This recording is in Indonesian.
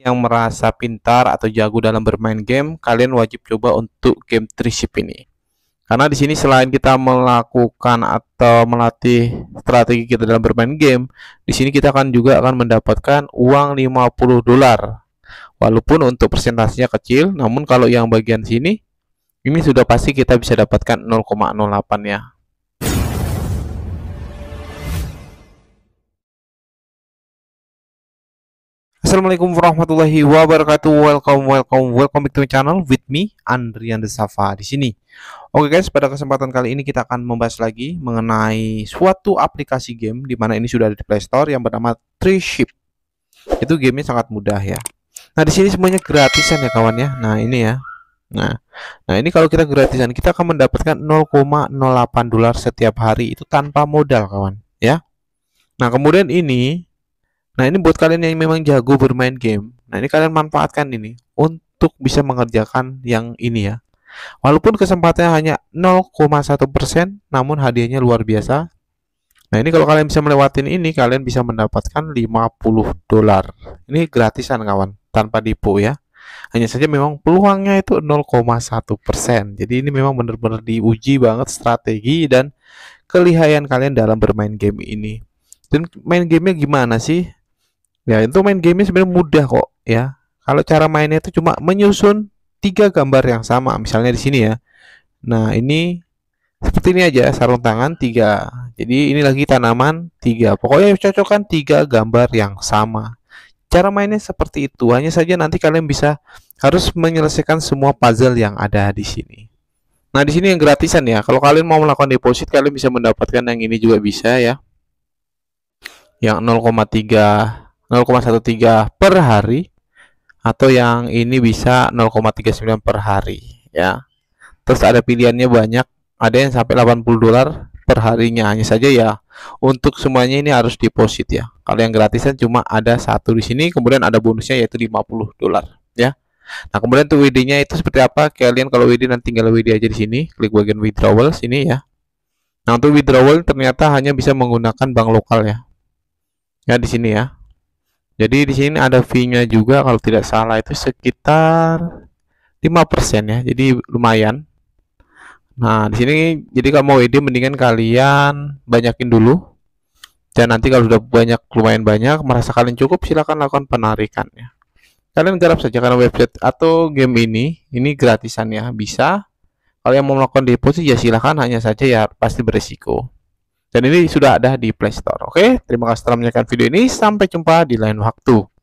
yang merasa pintar atau jago dalam bermain game, kalian wajib coba untuk game triship ini. Karena di sini selain kita melakukan atau melatih strategi kita dalam bermain game, di sini kita akan juga akan mendapatkan uang 50 dolar. Walaupun untuk persentasenya kecil, namun kalau yang bagian sini ini sudah pasti kita bisa dapatkan 0,08 ya. Assalamualaikum warahmatullahi wabarakatuh. Welcome, welcome, welcome back to my channel with me Andrian Desafa di sini. Oke guys, pada kesempatan kali ini kita akan membahas lagi mengenai suatu aplikasi game di mana ini sudah ada di Play Store yang bernama Tree Ship. Itu gamenya sangat mudah ya. Nah, di sini semuanya gratisan ya kawan ya. Nah, ini ya. Nah, nah ini kalau kita gratisan kita akan mendapatkan 0,08 dolar setiap hari itu tanpa modal kawan ya. Nah, kemudian ini Nah ini buat kalian yang memang jago bermain game, nah ini kalian manfaatkan ini untuk bisa mengerjakan yang ini ya. Walaupun kesempatannya hanya 0,1%, namun hadiahnya luar biasa. Nah ini kalau kalian bisa melewatin ini, kalian bisa mendapatkan 50 dolar. Ini gratisan kawan, tanpa dipu ya. Hanya saja memang peluangnya itu 0,1%. Jadi ini memang benar-benar diuji banget strategi dan kelihayan kalian dalam bermain game ini. Dan main gamenya gimana sih? Ya, itu main game ini sebenarnya mudah kok ya. Kalau cara mainnya itu cuma menyusun tiga gambar yang sama, misalnya di sini ya. Nah, ini seperti ini aja, sarung tangan tiga. Jadi ini lagi tanaman tiga. Pokoknya cocokkan tiga gambar yang sama. Cara mainnya seperti itu, hanya saja nanti kalian bisa harus menyelesaikan semua puzzle yang ada di sini. Nah, di sini yang gratisan ya. Kalau kalian mau melakukan deposit, kalian bisa mendapatkan yang ini juga bisa ya. Yang 0,3 0,13 per hari atau yang ini bisa 0,39 per hari ya. Terus ada pilihannya banyak, ada yang sampai 80 dolar per harinya hanya saja ya untuk semuanya ini harus deposit ya. Kalau yang gratisan cuma ada satu di sini kemudian ada bonusnya yaitu 50 dolar ya. Nah, kemudian tuh WD-nya itu seperti apa? Kalian kalau WD nanti tinggal WD aja di sini, klik bagian withdrawal sini ya. Nah, untuk withdrawal ternyata hanya bisa menggunakan bank lokal ya. Ya di sini ya jadi di sini ada fee-nya juga kalau tidak salah itu sekitar 5% ya jadi lumayan nah di sini jadi kalau mau ide mendingan kalian banyakin dulu dan nanti kalau sudah banyak lumayan banyak merasa kalian cukup silahkan lakukan penarikan ya. kalian garap saja karena website atau game ini ini gratisan ya bisa Kalau yang mau melakukan deposit ya silahkan hanya saja ya pasti berisiko. Dan ini sudah ada di Play Store. Oke, terima kasih telah menyaksikan video ini. Sampai jumpa di lain waktu.